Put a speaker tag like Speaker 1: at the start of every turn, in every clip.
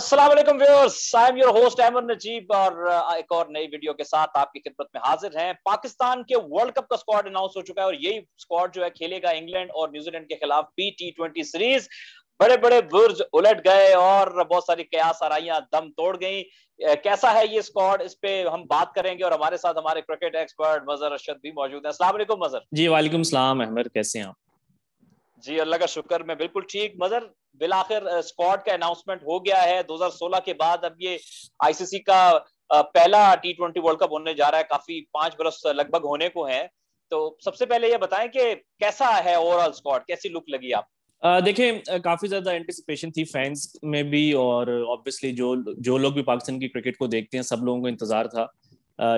Speaker 1: Aslam viewers I am your host Ahmed Najeeb और एक और नई वीडियो के साथ आपकी खिदमत में हाजिर हैं पाकिस्तान के वर्ल्ड कप का स्क्वाड अनाउंस हो चुका है और यही स्क्वाड जो है खेलेगा इंग्लैंड और न्यूजीलैंड के खिलाफ भी टी ट्वेंटी सीरीज बड़े बड़े बुर्ज उलट गए और बहुत सारी कयास आराइयां दम तोड़ गई कैसा है ये स्क्वाड इस पे हम बात करेंगे और हमारे साथ हमारे क्रिकेट एक्सपर्ट मजर अरशद भी मौजूद है असला मजर जी वालेकुम अहमद कैसे हैं आप जी अल्लाह का शुक्र मैं बिल्कुल ठीक मजर बिलाखिर स्क्वाड का अनाउंसमेंट हो गया है 2016 के बाद अब ये आईसीसी का पहला टी ट्वेंटी वर्ल्ड कप होने जा रहा है काफी पांच बरस लगभग होने को है तो सबसे पहले ये बताएं कि कैसा है ओवरऑल स्क्वाड कैसी लुक लगी आप देखिए काफी ज्यादा एंटिसिपेशन थी फैंस में भी और ऑब्वियसली जो जो लोग भी पाकिस्तान की क्रिकेट को देखते हैं सब लोगों को इंतजार था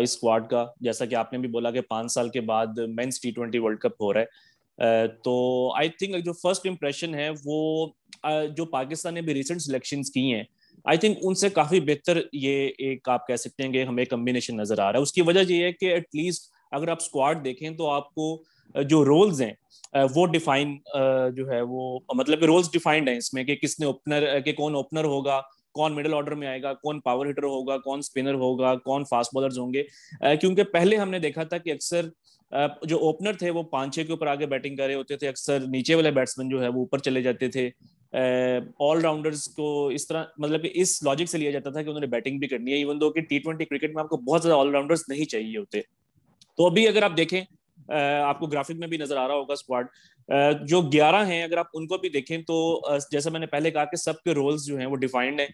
Speaker 1: इस स्क्वाड का जैसा कि आपने भी बोला कि पांच साल के बाद men's T twenty world cup हो रहा है तो आई थिंक जो फर्स्ट इम्प्रेशन है वो जो पाकिस्तान ने भी रिसेंट सिलेक्शन की हैं आई थिंक उनसे काफी बेहतर ये एक आप कह सकते हैं कि हमें कम्बिनेशन नजर आ रहा है उसकी वजह ये है कि एटलीस्ट अगर आप स्क्वाड देखें तो आपको जो रोल्स हैं वो डिफाइन जो है वो मतलब रोल्स डिफाइंड हैं इसमें कि किसने ओपनर के कौन ओपनर होगा कौन मिडिल ऑर्डर में आएगा कौन पावर हिटर होगा कौन स्पिनर होगा कौन फास्ट बॉलर्स होंगे क्योंकि पहले हमने देखा था कि अक्सर जो ओपनर थे वो पांच छह के ऊपर आगे बैटिंग करे होते थे अक्सर नीचे वाले बैट्समैन जो है वो ऊपर चले जाते थे ऑलराउंडर्स को इस तरह मतलब कि इस लॉजिक से लिया जाता था कि उन्होंने बैटिंग भी करनी है इवन दो कि टी ट्वेंटी क्रिकेट में आपको बहुत ज्यादा ऑलराउंडर्स नहीं चाहिए होते तो अभी अगर आप देखें आपको ग्राफिक में भी नजर आ रहा होगा स्क्वाड जो ग्यारह हैं अगर आप उनको भी देखें तो जैसा मैंने पहले कहा कि सबके रोल्स जो हैं वो डिफाइंड हैं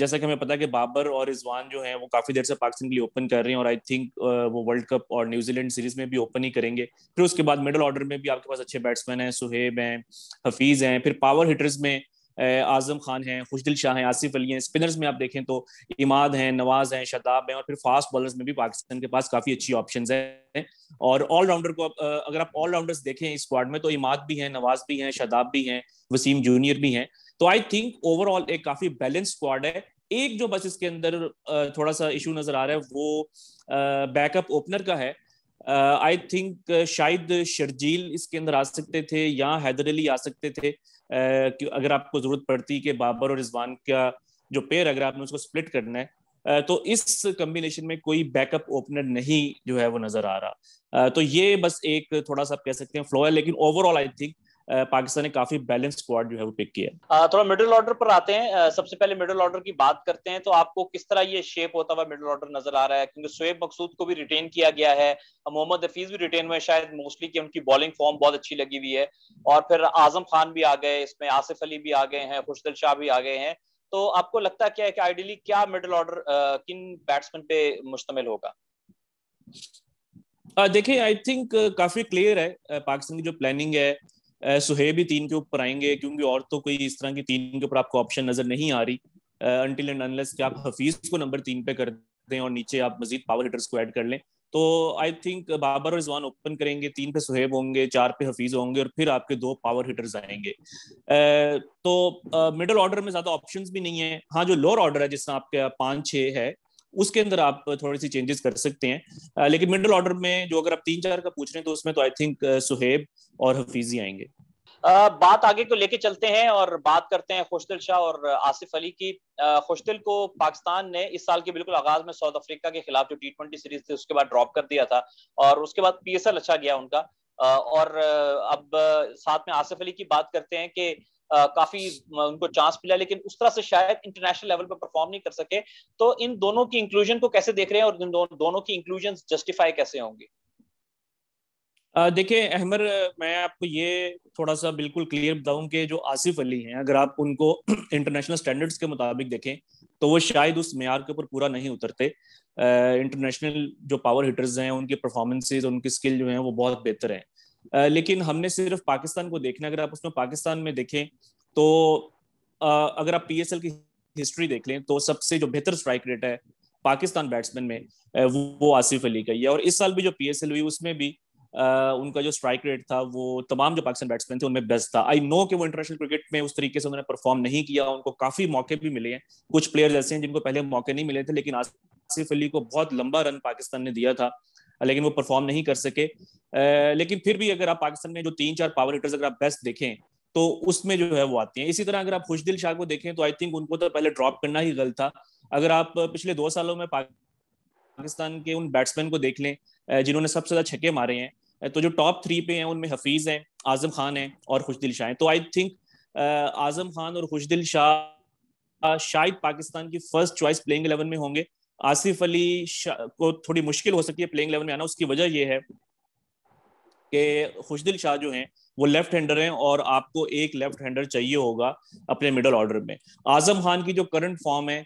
Speaker 1: जैसा कि हमें पता है कि बाबर और रिजवान जो हैं वो काफी देर से पाकिस्तान के लिए ओपन कर रहे हैं और आई थिंक वो वर्ल्ड कप और न्यूजीलैंड सीरीज में भी ओपन ही करेंगे फिर उसके बाद मिडल ऑर्डर में भी आपके पास अच्छे बैट्समैन हैं सुहेब हैं हफीज हैं फिर पावर हिटर्स में आजम खान हैं खुशदिल शाह हैं आसिफ अली हैं स्पिनर्स में आप देखें तो इमाद हैं नवाज हैं शदाब हैं और फिर फास्ट बॉलर्स में भी पाकिस्तान के पास काफ़ी अच्छी ऑप्शन हैं और ऑलराउंडर को अगर आप ऑलराउंडर्स देखें इस स्क्वाड में तो इमाद भी हैं नवाज भी हैं शदाब भी हैं वसीम जूनियर भी हैं तो आई थिंक ओवरऑल एक काफ़ी बैलेंस स्क्वाड है एक जो बस इसके अंदर थोड़ा सा इशू नज़र आ रहा है वो बैकअप ओपनर का है आई uh, थिंक uh, शायद शर्जील इसके अंदर आ सकते थे या हैदर अली आ सकते थे uh, अगर आपको जरूरत पड़ती कि बाबर और रिजवान का जो पेयर अगर आपने उसको स्प्लिट करना है uh, तो इस कम्बिनेशन में कोई बैकअप ओपनर नहीं जो है वो नजर आ रहा तो ये बस एक थोड़ा सा कह सकते हैं फ्लो है लेकिन ओवरऑल आई थिंक पाकिस्तान ने काफी बैलेंस स्क्वाड जो है वो पिक किया थोड़ा मिडिल ऑर्डर पर आते हैं सबसे पहले मिडिल ऑर्डर की बात करते हैं तो आपको किस तरह ये शेप होता हुआ मिडिल ऑर्डर नजर आ रहा है क्योंकि शुएब मकसूद को भी रिटेन किया गया है मोहम्मद हफीज भी रिटेन हुए शायद मोस्टली की उनकी बॉलिंग फॉर्म बहुत अच्छी लगी हुई है और फिर आजम खान भी आ गए इसमें आसिफ अली भी आ गए हैं खुशदल शाह भी आ गए हैं तो आपको लगता क्या है कि आइडियली क्या मिडिल ऑर्डर किन बैट्समैन पे मुश्तमिल होगा देखिए आई थिंक काफी क्लियर है पाकिस्तान की जो प्लानिंग है सुहेब भी तीन के ऊपर आएंगे क्योंकि और तो कोई इस तरह की तीन के ऊपर आपको ऑप्शन नजर नहीं आ रही अनटिल एंड अनलेस कि आप हफीज को नंबर तीन पे कर दें और नीचे आप मजीद पावर हिटर्स को ऐड कर लें तो आई थिंक बाबर और रिजवान ओपन करेंगे तीन पे सुहेब होंगे चार पे हफीज होंगे और फिर आपके दो पावर हिटर्स आएंगे तो मिडल ऑर्डर में ज्यादा ऑप्शंस भी नहीं है हाँ जो लोअर ऑर्डर है जिसमें आपके पाँच छः है उसके अंदर आप थोड़ी सी चेंजेस कर सकते हैं लेकिन मिडल ऑर्डर में जो अगर आप तीन चार का पूछ रहे हैं तो उसमें तो आई थिंक सुहेब और हफीजी आएंगे आ, बात आगे को लेके चलते हैं और बात करते हैं खुशदिल शाह और आसिफ अली की खुशदिल को पाकिस्तान ने इस साल के बिल्कुल आगाज में साउथ अफ्रीका के खिलाफ जो टी ट्वेंटी सीरीज थी उसके बाद ड्रॉप कर दिया था और उसके बाद पीएसएल अच्छा गया उनका और अब साथ में आसिफ अली की बात करते हैं कि काफी उनको चांस मिला लेकिन उस तरह से शायद इंटरनेशनल लेवल पर परफॉर्म नहीं कर सके तो इन दोनों की इंक्लूजन को कैसे देख रहे हैं और इन दो, दोनों की इंक्लूजन जस्टिफाई कैसे होंगे देखिए अहमर मैं आपको ये थोड़ा सा बिल्कुल क्लियर बताऊं कि जो आसिफ अली हैं अगर आप उनको इंटरनेशनल स्टैंडर्ड्स के मुताबिक देखें तो वो शायद उस मैार के ऊपर पूरा नहीं उतरते इंटरनेशनल जो पावर हिटर्स हैं उनकी परफॉर्मेंसेज उनकी स्किल जो है वो बहुत बेहतर है लेकिन हमने सिर्फ पाकिस्तान को देखना अगर आप उसमें पाकिस्तान में देखें तो अगर आप पीएसएल की हिस्ट्री देख लें तो सबसे जो बेहतर स्ट्राइक रेट है पाकिस्तान बैट्समैन में वो आसिफ अली का ही है और इस साल भी जो पीएसएल हुई उसमें भी उनका जो स्ट्राइक रेट था वो तमाम जो पाकिस्तान बैट्समैन थे उनमें बेस्ट था आई नो कि वो इंटरनेशनल क्रिकेट में उस तरीके से उन्होंने परफॉर्म नहीं किया उनको काफी मौके भी मिले हैं कुछ प्लेयर्स ऐसे हैं जिनको पहले मौके नहीं मिले थे लेकिन आसिफ अली को बहुत लंबा रन पाकिस्तान ने दिया था लेकिन वो परफॉर्म नहीं कर सके लेकिन फिर भी अगर आप पाकिस्तान में जो तीन चार पावर हिटर्स अगर आप बेस्ट देखें तो उसमें जो है वो आती हैं इसी तरह अगर आप खुशदिल शाह को देखें तो आई थिंक उनको तो पहले ड्रॉप करना ही गलत था अगर आप पिछले दो सालों में पाकिस्तान के उन बैट्समैन को देख लें जिन्होंने सबसे ज्यादा छक्के मारे हैं तो जो टॉप थ्री पे हैं उनमें हफीज हैं आजम खान हैं और खुशदिल शाह हैं तो आई थिंक आजम खान और खुशदिल शाह शायद पाकिस्तान की फर्स्ट चॉइस प्लेइंग इलेवन में होंगे आसिफ अली को थोड़ी मुश्किल हो सकती है प्लेइंग लेवल में आना उसकी वजह यह है कि खुशदिल शाह जो हैं वो लेफ्ट हैंडर हैं और आपको एक लेफ्ट हैंडर चाहिए होगा अपने मिडल ऑर्डर में आजम खान की जो करंट फॉर्म है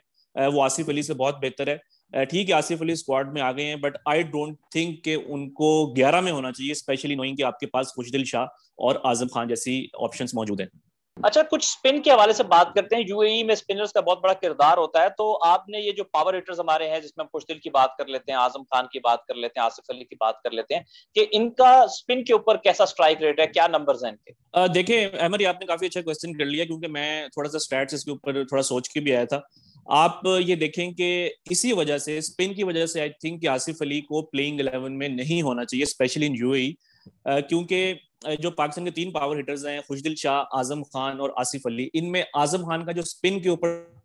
Speaker 1: वो आसिफ अली से बहुत बेहतर है ठीक है आसिफ अली स्क्वाड में आ गए हैं बट आई डोंट थिंक कि उनको 11 में होना चाहिए स्पेशली नोइंग कि आपके पास खुशदिल शाह और आजम खान जैसी ऑप्शंस मौजूद हैं अच्छा कुछ स्पिन के हवाले से बात करते हैं यूएई e में स्पिनर्स का बहुत बड़ा किरदार होता है तो आपने ये जो पावर हिटर्स हमारे हैं जिसमें हम खुशदिल की बात कर लेते हैं आजम खान की बात कर लेते हैं आसिफ अली की बात कर लेते हैं कि इनका स्पिन के ऊपर कैसा स्ट्राइक रेट है क्या नंबर है इनके देखिए अहमद आपने काफी अच्छा क्वेश्चन कर लिया क्योंकि मैं थोड़ा सा स्टैट्स इसके ऊपर थोड़ा सोच के भी आया था आप ये देखें कि इसी वजह से स्पिन की वजह से आई थिंक आसिफ अली को प्लेइंग इलेवन में नहीं होना चाहिए स्पेशली इन यूएई क्योंकि जो पाकिस्तान के तीन पावर हिटर्स हैं खुशदिल शाह आजम खान और आसिफ अली इनमें आजम खान का जो स्पिन के ऊपर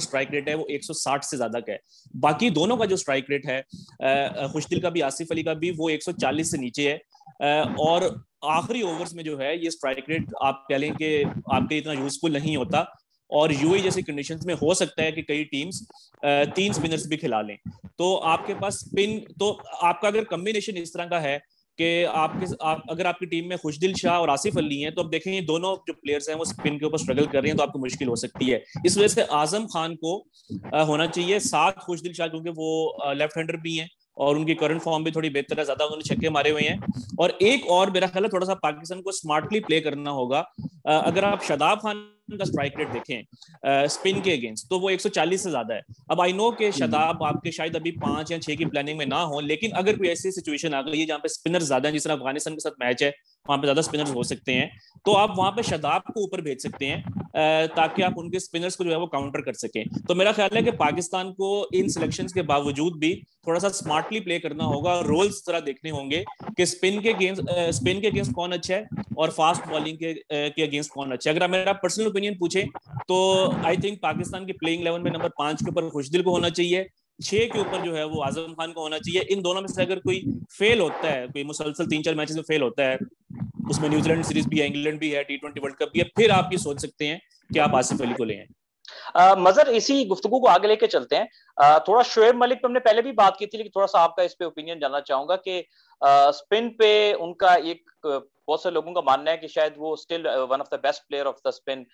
Speaker 1: स्ट्राइक रेट है वो 160 से ज्यादा का है बाकी दोनों का जो स्ट्राइक रेट है खुशदिल का भी आसिफ अली का भी वो 140 से नीचे है और आखिरी ओवर्स में जो है ये स्ट्राइक रेट आप कह लें कि आपके इतना यूजफुल नहीं होता और यूए e जैसी कंडीशंस में हो सकता है कि कई टीम्स तीन स्पिनर्स भी खिला लें तो आपके पास स्पिन तो आपका अगर कम्बिनेशन इस तरह का है कि आपके आप अगर आपकी टीम में खुशदिल शाह और आसिफ अली हैं तो आप देखें ये दोनों जो प्लेयर्स हैं वो स्पिन के ऊपर स्ट्रगल कर रहे हैं तो आपको मुश्किल हो सकती है इस वजह से आजम खान को होना चाहिए साथ खुशदिल शाह क्योंकि वो लेफ्ट हैंडर भी हैं और उनकी करंट फॉर्म भी थोड़ी बेहतर है ज्यादा उन्होंने छक्के मारे हुए हैं और एक और मेरा ख्याल है थोड़ा सा पाकिस्तान को स्मार्टली प्ले करना होगा अगर आप शदाब खान उनका स्ट्राइक रेट देखें स्पिन के अगेंस्ट तो वो 140 से ज्यादा है अब आई नो के शताब आपके शायद अभी पांच या छह की प्लानिंग में ना हो लेकिन अगर कोई ऐसी सिचुएशन आ गई है जहां पे स्पिनर ज्यादा है जिस तरह अफगानिस्तान के साथ मैच है वहां पे ज्यादा स्पिनर्स हो सकते हैं तो आप वहां पे शदाब को ऊपर भेज सकते हैं ताकि आप उनके स्पिनर्स को जो है वो काउंटर कर सकें तो मेरा ख्याल है कि पाकिस्तान को इन सिलेक्शन के बावजूद भी थोड़ा सा स्मार्टली प्ले करना होगा रोल्स जरा देखने होंगे कि स्पिन के गेंस स्पिन के अगेंस्ट कौन अच्छा है और फास्ट बॉलिंग के के अगेंस्ट कौन अच्छा है अगर आप मेरा पर्सनल ओपिनियन पूछे तो आई थिंक पाकिस्तान की प्लेइंग इलेवन में नंबर पांच के ऊपर खुशदिल को होना चाहिए छह के ऊपर जो है वो आजम खान को होना चाहिए इन दोनों में से अगर कोई फेल होता है कोई मुसलसल तीन चार मैचेस में फेल होता है उसमें न्यूजीलैंड सीरीज भी है इंग्लैंड भी है टी ट्वेंटी वर्ल्ड कप भी है फिर आप ये सोच सकते हैं कि आप आसिफ अली को ले आए मजर इसी गुफ्तु को आगे लेके चलते हैं थोड़ा शोएब मलिक पे हमने पहले भी बात की थी लेकिन थोड़ा सा आपका इस पे ओपिनियन जानना चाहूंगा कि स्पिन पे उनका एक बहुत से लोगों का मानना है कि शायद वो still one of the best player of the spin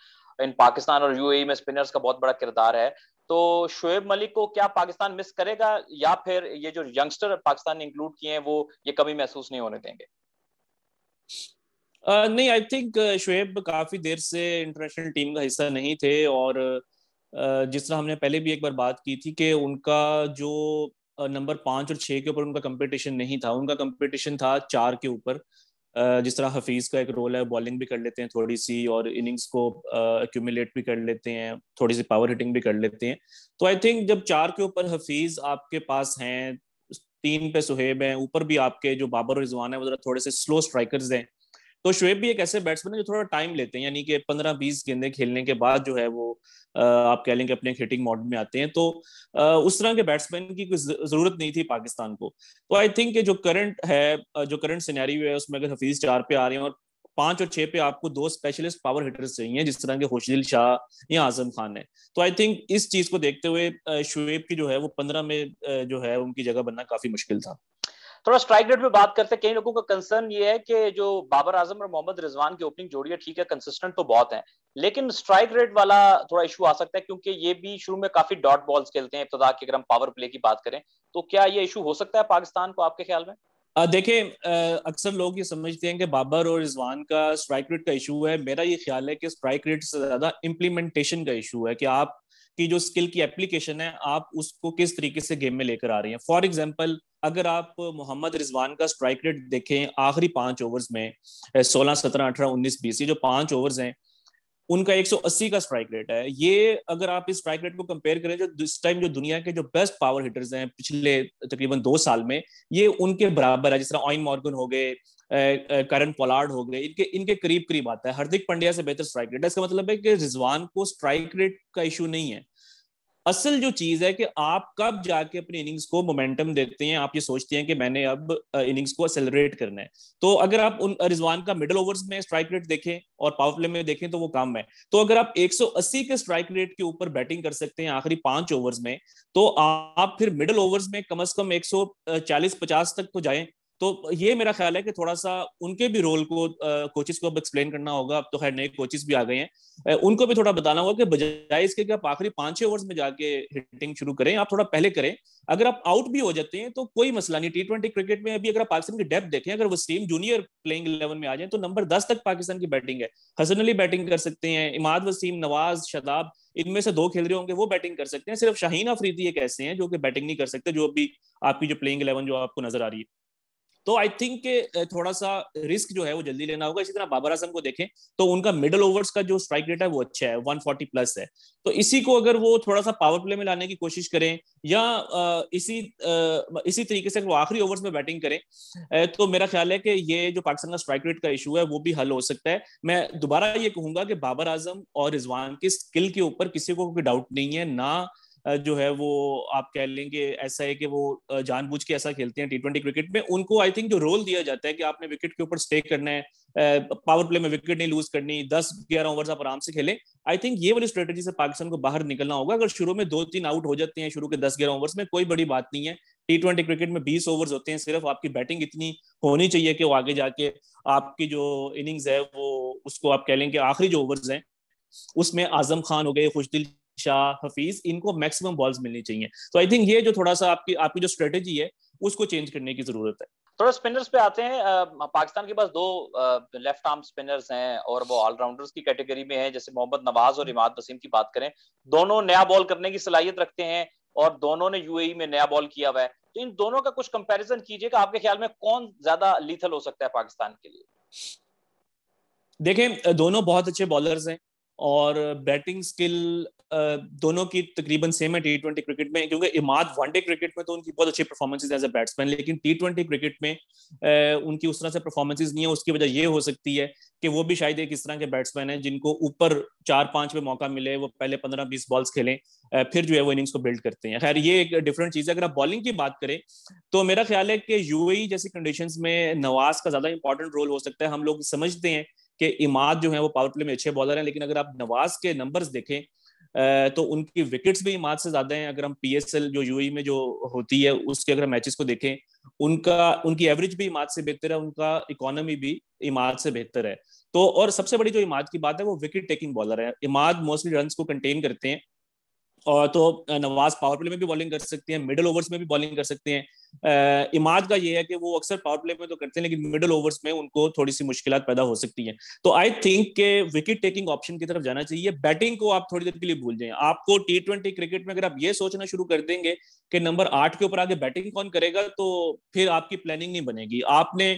Speaker 1: in Pakistan और यूएई e में स्पिनर्स का बहुत बड़ा किरदार है तो शोएब मलिक को क्या पाकिस्तान मिस करेगा या फिर ये जो यंगस्टर पाकिस्तान ने इंक्लूड किए हैं वो ये कमी महसूस नहीं होने देंगे Uh, नहीं आई थिंक शुएब काफी देर से इंटरनेशनल टीम का हिस्सा नहीं थे और uh, जिस तरह हमने पहले भी एक बार बात की थी कि उनका जो नंबर uh, पाँच और छः के ऊपर उनका कंपटीशन नहीं था उनका कंपटीशन था चार के ऊपर जिस तरह हफीज का एक रोल है बॉलिंग भी कर लेते हैं थोड़ी सी और इनिंग्स को एक्यूमुलेट भी कर लेते हैं थोड़ी सी पावर हिटिंग भी कर लेते हैं तो आई थिंक जब चार के ऊपर हफीज आपके पास हैं तीन पे सुहेब हैं ऊपर भी आपके जो बाबर रिजवान है वो जरा थोड़े से स्लो स्ट्राइकर्स हैं तो शुएब भी एक ऐसे बैट्समैन है जो थोड़ा टाइम लेते हैं यानी कि पंद्रह बीस गेंदे खेलने के बाद जो है वो आप कह लेंगे अपने हिटिंग मॉडल में आते हैं तो उस तरह के बैट्समैन की कोई जरूरत नहीं थी पाकिस्तान को तो आई थिंक जो करंट है जो करंट सिनेरियो है उसमें अगर हफीज चार पे आ रहे हैं और पांच और छह पे आपको दो स्पेशलिस्ट पावर हिटर्स चाहिए जिस तरह के होशदिल शाह या आजम खान है तो आई थिंक इस चीज को देखते हुए शुएब की जो है वो पंद्रह में जो है उनकी जगह बनना काफी मुश्किल था थोड़ा स्ट्राइक रेट पे बात करते हैं कई लोगों का कंसर्न ये है कि जो बाबर आजम और मोहम्मद रिजवान की ओपनिंग जोड़ी है ठीक है कंसिस्टेंट तो बहुत है लेकिन स्ट्राइक रेट वाला थोड़ा इशू आ सकता है क्योंकि ये भी शुरू में काफी डॉट बॉल्स खेलते हैं इब्तदा की अगर हम पावर प्ले की बात करें तो क्या ये इशू हो सकता है पाकिस्तान को आपके ख्याल में देखिए अक्सर लोग ये समझते हैं कि बाबर और रिजवान का स्ट्राइक रेट का इशू है मेरा ये ख्याल है कि स्ट्राइक रेट से ज्यादा इम्प्लीमेंटेशन का इशू है कि आप की जो स्किल की एप्लीकेशन है आप उसको किस तरीके से गेम में लेकर आ रही हैं फॉर एग्जाम्पल अगर आप मोहम्मद रिजवान का स्ट्राइक रेट देखें आखिरी पांच ओवर्स में सोलह सत्रह अठारह उन्नीस बीस जो पांच ओवर्स हैं उनका 180 का स्ट्राइक रेट है ये अगर आप इस स्ट्राइक रेट को कंपेयर करें जो इस टाइम जो दुनिया के जो बेस्ट पावर हिटर्स हैं पिछले तकरीबन दो साल में ये उनके बराबर है जिस तरह ऑइन मॉर्गन हो गए करण पोलार्ड हो गए इनके इनके करीब करीब आता है हार्दिक पंड्या से बेहतर स्ट्राइक रेट है इसका मतलब है कि रिजवान को स्ट्राइक रेट का इशू नहीं है असल जो चीज है कि आप कब जाके अपनी इनिंग्स को मोमेंटम देते हैं आप ये सोचते हैं कि मैंने अब इनिंग्स को एक्सेलरेट करना है तो अगर आप उन रिजवान का मिडल ओवर्स में स्ट्राइक रेट देखें और पावर प्ले में देखें तो वो कम है तो अगर आप 180 के स्ट्राइक रेट के ऊपर बैटिंग कर सकते हैं आखिरी पांच ओवर्स में तो आप फिर मिडल ओवर्स में कम अज कम एक सौ तक तो जाए तो ये मेरा ख्याल है कि थोड़ा सा उनके भी रोल को कोचिस को अब एक्सप्लेन करना होगा अब तो खैर नए कोचिस भी आ गए हैं उनको भी थोड़ा बताना होगा कि बजाय इसके कि आप आखिरी पांच छह ओवर्स में जाके हिटिंग शुरू करें आप थोड़ा पहले करें अगर आप आउट भी हो जाते हैं तो कोई मसला नहीं टी ट्वेंटी क्रिकेट में अभी अगर आप पाकिस्तान की डेप्थ देखें अगर वो सेम जूनियर प्लेइंग इलेवन में आ जाए तो नंबर दस तक पाकिस्तान की बैटिंग है हसन अली बैटिंग कर सकते हैं इमाद वसीम नवाज शदाब इनमें से दो खेल रहे होंगे वो बैटिंग कर सकते हैं सिर्फ शाहीन अफरीदी एक ऐसे हैं जो कि बैटिंग नहीं कर सकते जो अभी आपकी जो प्लेइंग इलेवन जो आपको नजर आ रही है तो आई थिंक के थोड़ा सा रिस्क जो है वो जल्दी लेना होगा इसी तरह बाबर आजम को देखें तो उनका मिडल ओवर्स का जो स्ट्राइक रेट है वो अच्छा है 140 प्लस है तो इसी को अगर वो थोड़ा सा पावर प्ले में लाने की कोशिश करें या इसी इसी तरीके से वो आखिरी ओवर्स में बैटिंग करें तो मेरा ख्याल है कि ये जो पाकिस्तान का स्ट्राइक रेट का इशू है वो भी हल हो सकता है मैं दोबारा ये कहूंगा कि बाबर आजम और रिजवान की स्किल के ऊपर किसी को कोई डाउट नहीं है ना जो है वो आप कह लेंगे ऐसा है कि वो जानबूझ के ऐसा खेलते हैं टी ट्वेंटी क्रिकेट में उनको आई थिंक जो रोल दिया जाता है कि आपने विकेट के ऊपर स्टे करना है पावर प्ले में विकेट नहीं लूज करनी दस ग्यारह ओवर आप आराम से खेलें आई थिंक ये वाली स्ट्रेटेजी से पाकिस्तान को बाहर निकलना होगा अगर शुरू में दो तीन आउट हो जाते हैं शुरू के दस ग्यारह ओवर्स में कोई बड़ी बात नहीं है टी ट्वेंटी क्रिकेट में बीस ओवर्स होते हैं सिर्फ आपकी बैटिंग इतनी होनी चाहिए कि वो आगे जाके आपकी जो इनिंग्स है वो उसको आप कह लें कि आखिरी जो ओवर्स हैं उसमें आजम खान हो गए खुशदिल शाह हफीज इनको मैक्सिमम बॉल्स मिलनी चाहिए तो आई थिंक ये जो थोड़ा सा आपकी आपकी जो स्ट्रेटेजी है उसको चेंज करने की जरूरत है थोड़ा स्पिनर्स पे आते हैं आ, पाकिस्तान के पास दो आ, लेफ्ट आर्म स्पिनर्स हैं और वो ऑलराउंडर्स की कैटेगरी में हैं जैसे मोहम्मद नवाज और इमाद वसीम की बात करें दोनों नया बॉल करने की सलाहियत रखते हैं और दोनों ने यूएई e में नया बॉल किया हुआ है तो इन दोनों का कुछ कंपैरिजन कीजिएगा आपके ख्याल में कौन ज्यादा लीथल हो सकता है पाकिस्तान के लिए देखें दोनों बहुत अच्छे बॉलर्स हैं और बैटिंग स्किल दोनों की तकरीबन सेम है टी ट्वेंटी क्रिकेट में क्योंकि इमाद वनडे क्रिकेट में तो उनकी बहुत अच्छी परफॉर्मेंसेज एज ए बैट्समैन लेकिन टी ट्वेंटी क्रिकेट में उनकी उस तरह से परफॉर्मेंसेज नहीं है उसकी वजह ये हो सकती है कि वो भी शायद एक इस तरह के बैट्समैन है जिनको ऊपर चार पांच में मौका मिले वो पहले पंद्रह बीस बॉल्स खेलें फिर जो है वो इनिंग्स को बिल्ड करते हैं खैर ये एक डिफरेंट चीज है अगर आप बॉलिंग की बात करें तो मेरा ख्याल है कि यू e जैसी कंडीशन में नवाज का ज्यादा इंपॉर्टेंट रोल हो सकता है हम लोग समझते हैं कि इमाद जो है वो पावर प्ले में अच्छे बॉलर हैं लेकिन अगर आप नवाज के नंबर्स देखें तो उनकी विकेट्स भी मात से ज्यादा हैं अगर हम पीएसएल जो यूई e में जो होती है उसके अगर मैचेस को देखें उनका उनकी एवरेज भी इमाद से बेहतर है उनका इकोनॉमी भी इमाद से बेहतर है तो और सबसे बड़ी जो इमाद की बात है वो विकेट टेकिंग बॉलर है इमाद मोस्टली रन को कंटेन करते हैं और तो नवाज पावर प्ले में भी बॉलिंग कर सकते हैं मिडल ओवर्स में भी बॉलिंग कर सकते हैं इमाद का ये है कि वो अक्सर पावर प्ले में तो करते हैं लेकिन मिडल ओवर्स में उनको थोड़ी सी मुश्किल पैदा हो सकती है तो आई थिंक के विकेट टेकिंग ऑप्शन की तरफ जाना चाहिए बैटिंग को आप थोड़ी देर के लिए भूल जाए आपको टी ट्वेंटी क्रिकेट में अगर आप ये सोचना शुरू कर देंगे कि नंबर आठ के ऊपर आगे बैटिंग कौन करेगा तो फिर आपकी प्लानिंग नहीं बनेगी आपने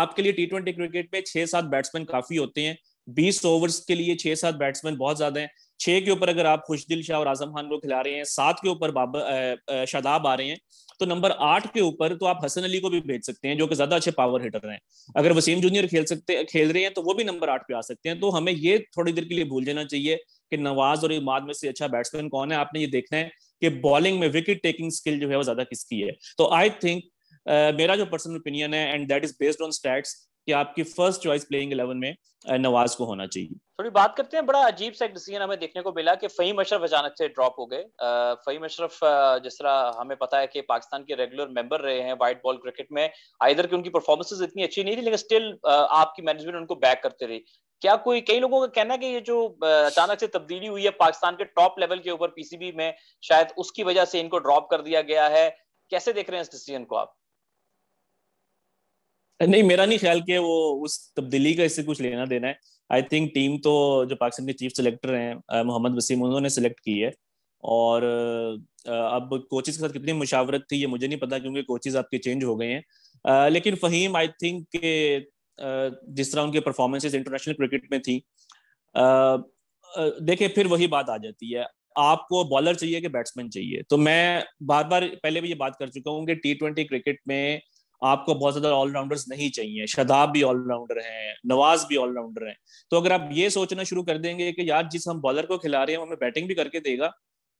Speaker 1: आपके लिए टी ट्वेंटी क्रिकेट में छह सात बैट्समैन काफी होते हैं बीस ओवर्स के लिए छह सात बैट्समैन बहुत ज्यादा है छह के ऊपर अगर आप खुशदिल शाह और आजम खान को खिला रहे हैं सात के ऊपर बाबा शादाब आ रहे हैं तो नंबर आठ के ऊपर तो आप हसन अली को भी भेज सकते हैं जो कि ज्यादा अच्छे पावर हिटर हैं अगर वसीम जूनियर खेल सकते खेल रहे हैं तो वो भी नंबर आठ पे आ सकते हैं तो हमें ये थोड़ी देर के लिए भूल जाना चाहिए कि नवाज और इमाद में से अच्छा बैट्समैन कौन है आपने ये देखना है कि बॉलिंग में विकेट टेकिंग स्किल जो है वो ज्यादा किसकी है तो आई थिंक Uh, मेरा जो पर्सनल ओपिनियन है and that is based on stats कि आपकी फर्स्ट चॉइस प्लेइंग इलेवन में नवाज को होना चाहिए थोड़ी बात करते हैं बड़ा अजीब सा एक डिसीजन हमें देखने को मिला कि फ़हीम अशरफ अचानक से ड्रॉप हो गए फ़हीम अशरफ जिस तरह हमें पता है कि पाकिस्तान के रेगुलर मेंबर रहे हैं वाइट बॉल क्रिकेट में आइधर की उनकी परफॉर्मेंसेज इतनी अच्छी नहीं थी लेकिन स्टिल आपकी मैनेजमेंट उनको बैक करते रही क्या कोई कई लोगों का कहना है कि ये जो अचानक से तब्दीली हुई है पाकिस्तान के टॉप लेवल के ऊपर पीसीबी में शायद उसकी वजह से इनको ड्रॉप कर दिया गया है कैसे देख रहे हैं इस डिसीजन को आप नहीं मेरा नहीं ख्याल कि वो उस तब्दीली का इससे कुछ लेना देना है आई थिंक टीम तो जो पाकिस्तान के चीफ सिलेक्टर हैं मोहम्मद वसीम उन्होंने सेलेक्ट की है और अब कोचिज के साथ कितनी मुशावरत थी ये मुझे नहीं पता क्योंकि कोचिज आपके चेंज हो गए हैं लेकिन फहीम आई थिंक के जिस तरह उनकी परफॉर्मेंसेज इंटरनेशनल क्रिकेट में थी देखिए फिर वही बात आ जाती है आपको बॉलर चाहिए कि बैट्समैन चाहिए तो मैं बार बार पहले भी ये बात कर चुका हूँ कि टी ट्वेंटी क्रिकेट में आपको बहुत ज्यादा ऑलराउंडर्स नहीं चाहिए शदाब भी ऑलराउंडर हैं नवाज भी ऑलराउंडर हैं तो अगर आप ये सोचना शुरू कर देंगे कि यार जिस हम बॉलर को खिला रहे हैं हमें बैटिंग भी करके देगा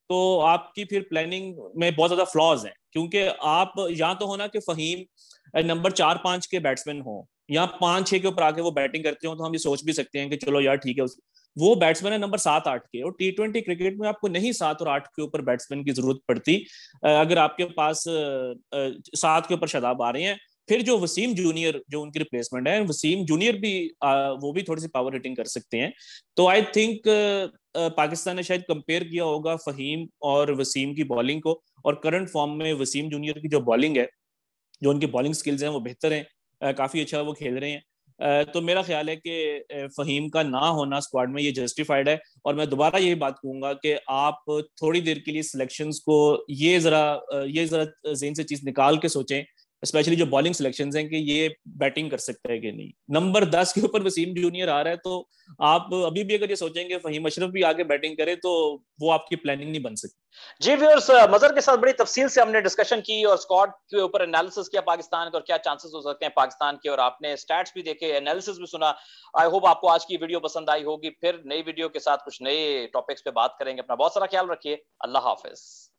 Speaker 1: तो आपकी फिर प्लानिंग में बहुत ज्यादा फ्लॉज है क्योंकि आप या तो होना कि फहीम नंबर चार पांच के बैट्समैन हो या पांच छह के ऊपर आके वो बैटिंग करते हो तो हम ये सोच भी सकते हैं कि चलो यार ठीक है वो बैट्समैन है नंबर सात आठ के और टी ट्वेंटी क्रिकेट में आपको नहीं सात और आठ के ऊपर बैट्समैन की जरूरत पड़ती अगर आपके पास सात के ऊपर शदाब आ रहे हैं फिर जो वसीम जूनियर जो उनकी रिप्लेसमेंट है वसीम जूनियर भी आ, वो भी थोड़ी सी पावर हिटिंग कर सकते हैं तो आई थिंक पाकिस्तान ने शायद कंपेयर किया होगा फहीम और वसीम की बॉलिंग को और करंट फॉर्म में वसीम जूनियर की जो बॉलिंग है जो उनकी बॉलिंग स्किल्स हैं वो बेहतर हैं काफी अच्छा वो खेल रहे हैं तो मेरा ख्याल है कि फहीम का ना होना स्क्वाड में ये जस्टिफाइड है और मैं दोबारा यही बात कहूंगा कि आप थोड़ी देर के लिए सिलेक्शंस को ये जरा ये जरा जेन से चीज निकाल के सोचें स्पेशली जो बॉलिंग सिलेक्शन हैं कि ये बैटिंग कर सकता है कि नहीं नंबर दस के ऊपर वसीम जूनियर आ रहा है तो आप अभी भी अगर ये सोचेंगे फहीम अशरफ भी आगे बैटिंग करे तो वो आपकी प्लानिंग नहीं बन सकती जी व्यूअर्स मजर के साथ बड़ी तफसील से हमने डिस्कशन की और स्कॉट के ऊपर एनालिसिस किया पाकिस्तान का और क्या चांसेस हो सकते हैं पाकिस्तान के और आपने स्टैट्स भी देखे एनालिसिस भी सुना आई होप आपको आज की वीडियो पसंद आई होगी फिर नई वीडियो के साथ कुछ नए टॉपिक्स पे बात करेंगे अपना बहुत सारा ख्याल रखिए अल्लाह हाफिज